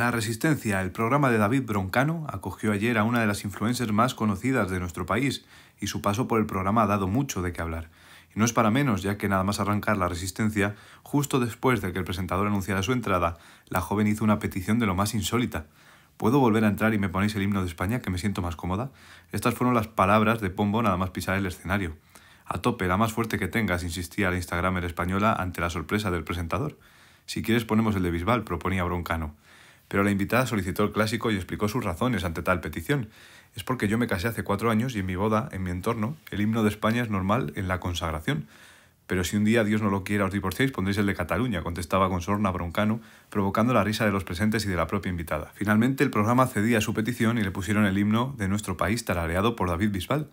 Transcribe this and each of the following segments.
La Resistencia, el programa de David Broncano, acogió ayer a una de las influencers más conocidas de nuestro país y su paso por el programa ha dado mucho de qué hablar. Y no es para menos, ya que nada más arrancar la resistencia, justo después de que el presentador anunciara su entrada, la joven hizo una petición de lo más insólita. ¿Puedo volver a entrar y me ponéis el himno de España, que me siento más cómoda? Estas fueron las palabras de Pombo nada más pisar el escenario. A tope, la más fuerte que tengas, insistía la Instagramer española ante la sorpresa del presentador. Si quieres ponemos el de Bisbal, proponía Broncano pero la invitada solicitó el clásico y explicó sus razones ante tal petición. Es porque yo me casé hace cuatro años y en mi boda, en mi entorno, el himno de España es normal en la consagración. Pero si un día Dios no lo quiera os divorciáis, pondréis el de Cataluña, contestaba con sorna broncano, provocando la risa de los presentes y de la propia invitada. Finalmente el programa cedía a su petición y le pusieron el himno de nuestro país tarareado por David Bisbal.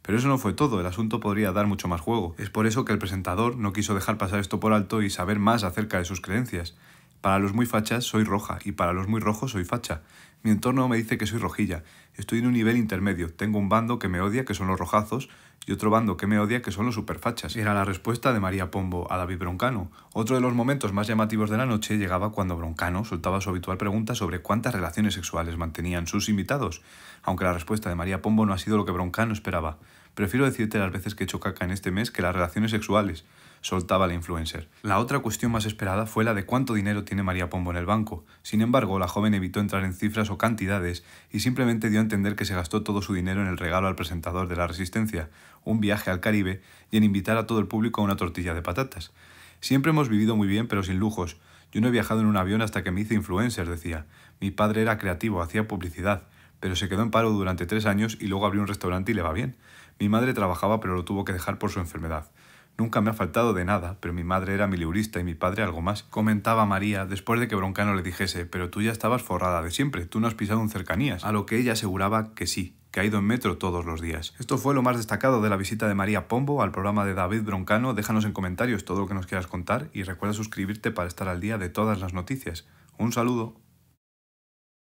Pero eso no fue todo, el asunto podría dar mucho más juego. Es por eso que el presentador no quiso dejar pasar esto por alto y saber más acerca de sus creencias. Para los muy fachas soy roja y para los muy rojos soy facha. Mi entorno me dice que soy rojilla. Estoy en un nivel intermedio. Tengo un bando que me odia, que son los rojazos, y otro bando que me odia, que son los superfachas. Era la respuesta de María Pombo a David Broncano. Otro de los momentos más llamativos de la noche llegaba cuando Broncano soltaba su habitual pregunta sobre cuántas relaciones sexuales mantenían sus invitados, aunque la respuesta de María Pombo no ha sido lo que Broncano esperaba. Prefiero decirte las veces que he hecho caca en este mes que las relaciones sexuales soltaba la influencer. La otra cuestión más esperada fue la de cuánto dinero tiene María Pombo en el banco. Sin embargo, la joven evitó entrar en cifras o cantidades y simplemente dio a entender que se gastó todo su dinero en el regalo al presentador de la Resistencia, un viaje al Caribe y en invitar a todo el público a una tortilla de patatas. Siempre hemos vivido muy bien, pero sin lujos. Yo no he viajado en un avión hasta que me hice influencer, decía. Mi padre era creativo, hacía publicidad, pero se quedó en paro durante tres años y luego abrió un restaurante y le va bien. Mi madre trabajaba, pero lo tuvo que dejar por su enfermedad. Nunca me ha faltado de nada, pero mi madre era mileurista y mi padre algo más, comentaba María después de que Broncano le dijese, pero tú ya estabas forrada de siempre, tú no has pisado en cercanías, a lo que ella aseguraba que sí, que ha ido en metro todos los días. Esto fue lo más destacado de la visita de María Pombo al programa de David Broncano. Déjanos en comentarios todo lo que nos quieras contar y recuerda suscribirte para estar al día de todas las noticias. Un saludo.